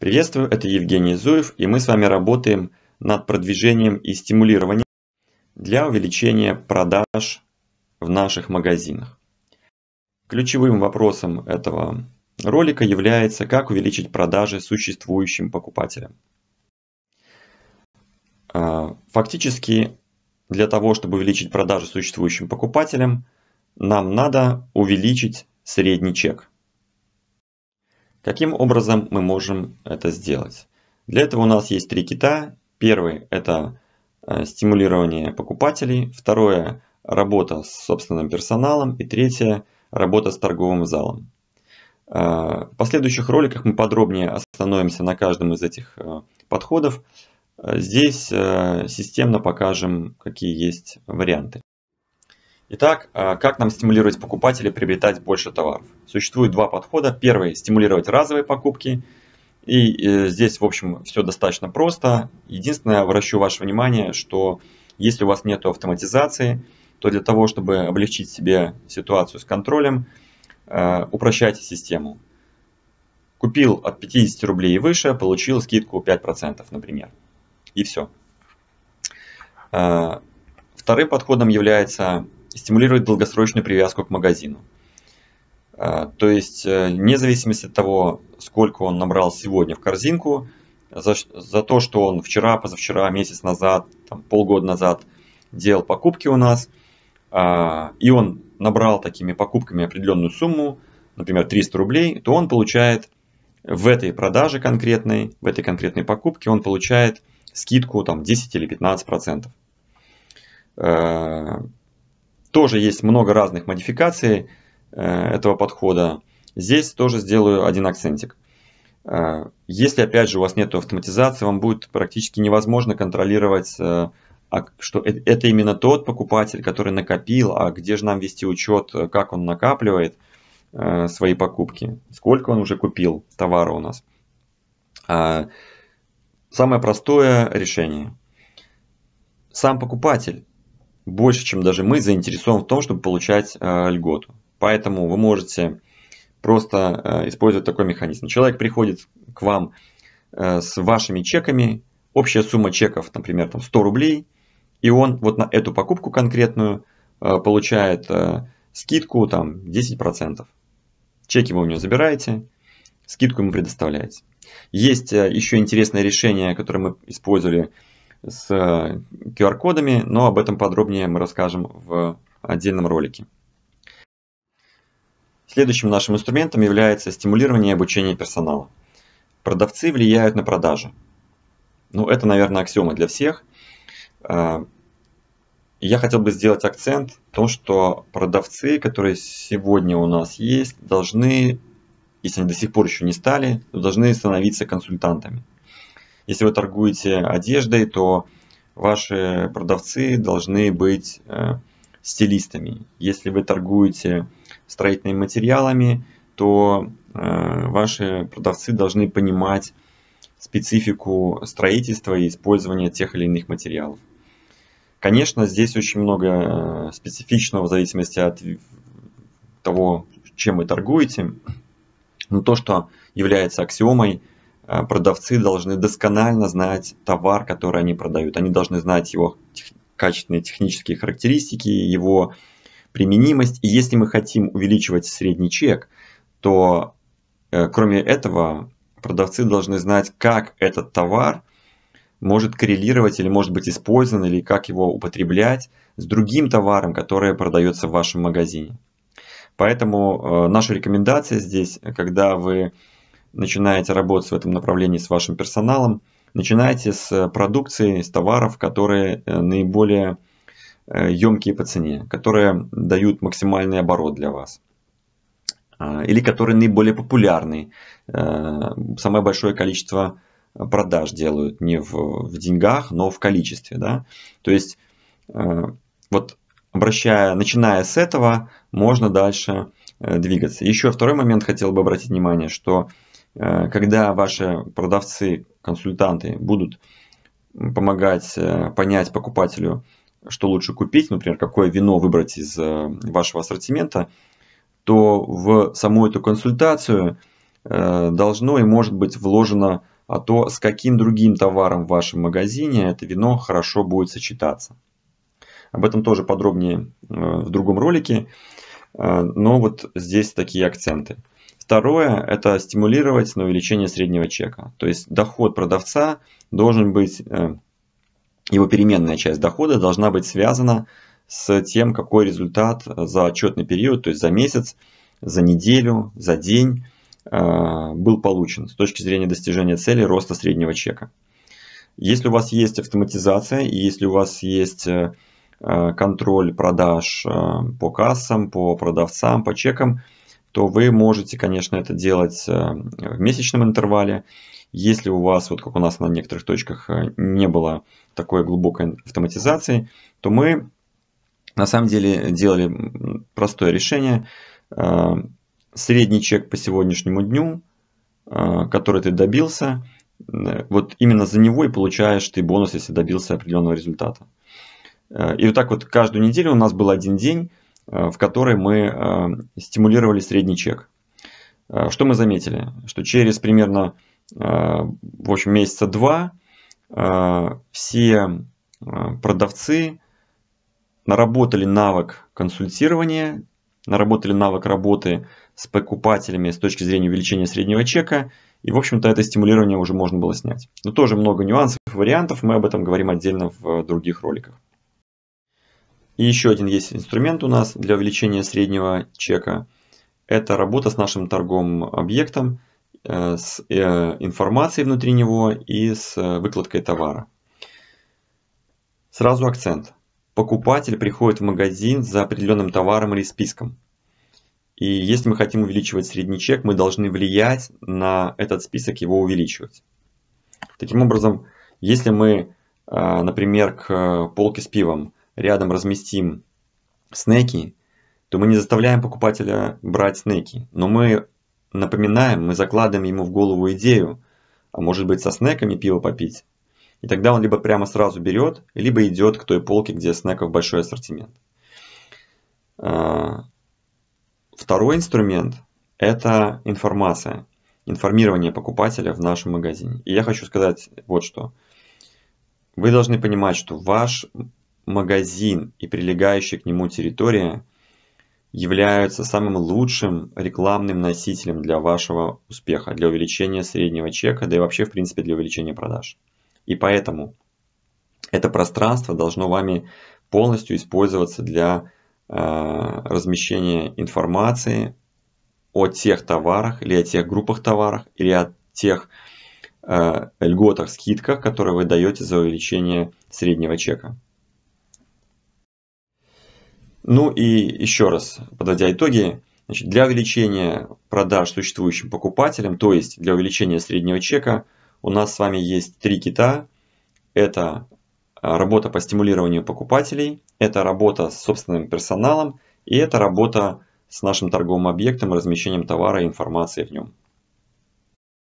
Приветствую, это Евгений Зуев, и мы с вами работаем над продвижением и стимулированием для увеличения продаж в наших магазинах. Ключевым вопросом этого ролика является, как увеличить продажи существующим покупателям. А, фактически, для того, чтобы увеличить продажи существующим покупателям, нам надо увеличить средний чек. Каким образом мы можем это сделать? Для этого у нас есть три кита. Первый – это э, стимулирование покупателей. Второе – работа с собственным персоналом. И третье – работа с торговым залом. Э, в последующих роликах мы подробнее остановимся на каждом из этих э, подходов. Здесь системно покажем, какие есть варианты. Итак, а, как нам стимулировать покупателей приобретать больше товаров? Существует два подхода. Первый – стимулировать разовые покупки. И э, здесь, в общем, все достаточно просто. Единственное, обращу ваше внимание, что если у вас нет автоматизации, то для того, чтобы облегчить себе ситуацию с контролем, э, упрощайте систему. Купил от 50 рублей и выше, получил скидку 5%, например. И все. А, вторым подходом является стимулирует долгосрочную привязку к магазину. А, то есть, вне э, зависимости от того, сколько он набрал сегодня в корзинку, за, за то, что он вчера, позавчера, месяц назад, там, полгода назад делал покупки у нас, а, и он набрал такими покупками определенную сумму, например, 300 рублей, то он получает в этой продаже конкретной, в этой конкретной покупке, он получает скидку там 10 или 15 процентов. Э, тоже есть много разных модификаций э, этого подхода. Здесь тоже сделаю один акцентик. Э, если, опять же, у вас нет автоматизации, вам будет практически невозможно контролировать, э, а что это именно тот покупатель, который накопил, а где же нам вести учет, как он накапливает свои покупки, сколько он уже купил товара у нас. Самое простое решение. Сам покупатель больше, чем даже мы, заинтересован в том, чтобы получать э, льготу. Поэтому вы можете просто э, использовать такой механизм. Человек приходит к вам э, с вашими чеками, общая сумма чеков, например, там 100 рублей, и он вот на эту покупку конкретную э, получает э, скидку там 10%. Чеки вы у него забираете, скидку ему предоставляете. Есть э, еще интересное решение, которое мы использовали – с QR-кодами, э, но об этом подробнее мы расскажем в отдельном ролике. Следующим нашим инструментом является стимулирование обучения персонала. Продавцы влияют на продажи. Ну, это, наверное, аксиома для всех. Э, я хотел бы сделать акцент на том, что продавцы, которые сегодня у нас есть, должны, если они до сих пор еще не стали, должны становиться консультантами. Если вы торгуете одеждой, то ваши продавцы должны быть э, стилистами. Если вы торгуете строительными материалами, то э, ваши продавцы должны понимать специфику строительства и использования тех или иных материалов. Конечно, здесь очень много э, специфичного в зависимости от того, чем вы торгуете. Но то, что является аксиомой – а, продавцы должны досконально знать товар, который они продают. Они должны знать его тех, качественные технические характеристики, его применимость. И если мы хотим увеличивать средний чек, то э, кроме этого продавцы должны знать, как этот товар может коррелировать или может быть использован, или как его употреблять с другим товаром, который продается в вашем магазине. Поэтому э, наша рекомендация здесь, когда вы начинаете работать в этом направлении с вашим персоналом, начинайте с э, продукции, с товаров, которые э, наиболее емкие э, по цене, которые дают максимальный оборот для вас а, или которые наиболее популярны. Самое большое количество продаж делают не в, в деньгах, но в количестве. Да? То есть вот обращая, начиная с этого, можно дальше двигаться. Еще второй момент хотел бы обратить внимание, что Э, когда ваши продавцы, консультанты будут помогать э, понять покупателю, что лучше купить, например, какое вино выбрать из э, вашего ассортимента, то в саму эту консультацию должно и может быть вложено а то, с каким другим товаром в вашем магазине это вино хорошо будет сочетаться. Об этом тоже подробнее в другом ролике, но вот здесь такие акценты. Второе – это стимулировать на увеличение среднего чека. То есть доход продавца должен быть, э, его переменная часть дохода должна быть связана с тем, какой результат за отчетный период, то есть за месяц, за неделю, за день э, был получен с точки зрения достижения цели роста среднего чека. Если у вас есть автоматизация и если у вас есть э, контроль продаж по кассам, по продавцам, по чекам – то вы можете, конечно, это делать э, в месячном интервале. Если у вас, вот как у нас на некоторых точках, э, не было такой глубокой автоматизации, то мы на самом деле делали простое решение. Э, средний чек по сегодняшнему дню, который ты добился, вот именно за него и получаешь ты бонус, если добился определенного результата. И вот так вот каждую неделю у нас был один день, Э, в которой мы э, стимулировали средний чек. Э, что мы заметили? Что через примерно в общем, месяца два все продавцы наработали навык консультирования, наработали навык работы с покупателями с точки зрения увеличения среднего чека, и, в общем-то, это стимулирование уже можно было снять. Но тоже много нюансов вариантов, мы об этом говорим отдельно в других роликах. И еще один есть инструмент у нас для увеличения среднего чека. Это работа с нашим торговым объектом, э, с э, информацией внутри него и с э, выкладкой товара. Сразу акцент. Покупатель приходит в магазин за определенным товаром или списком. И если мы хотим увеличивать средний чек, мы должны влиять на этот список, его увеличивать. Таким образом, если мы, например, к полке с пивом рядом разместим снеки, то мы не заставляем покупателя брать снеки, но мы напоминаем, мы закладываем ему в голову идею, а может быть со снеками пиво попить. И тогда он либо прямо сразу берет, либо идет к той полке, где снеков большой ассортимент. А, второй инструмент – это информация, информирование покупателя в нашем магазине. И я хочу сказать вот что. Вы должны понимать, что ваш магазин и прилегающая к нему территория являются самым лучшим рекламным носителем для вашего успеха, для увеличения среднего чека, да и вообще, в принципе, для увеличения продаж. И поэтому это пространство должно вами полностью использоваться для э, размещения информации о тех товарах или о тех группах товаров или о тех э, льготах, скидках, которые вы даете за увеличение среднего чека. Ну и еще раз, подводя итоги, значит, для увеличения продаж существующим покупателям, то есть для увеличения среднего чека, у нас с вами есть три кита. Это а, работа по стимулированию покупателей, это работа с собственным персоналом и это работа с нашим торговым объектом размещением товара и информации в нем.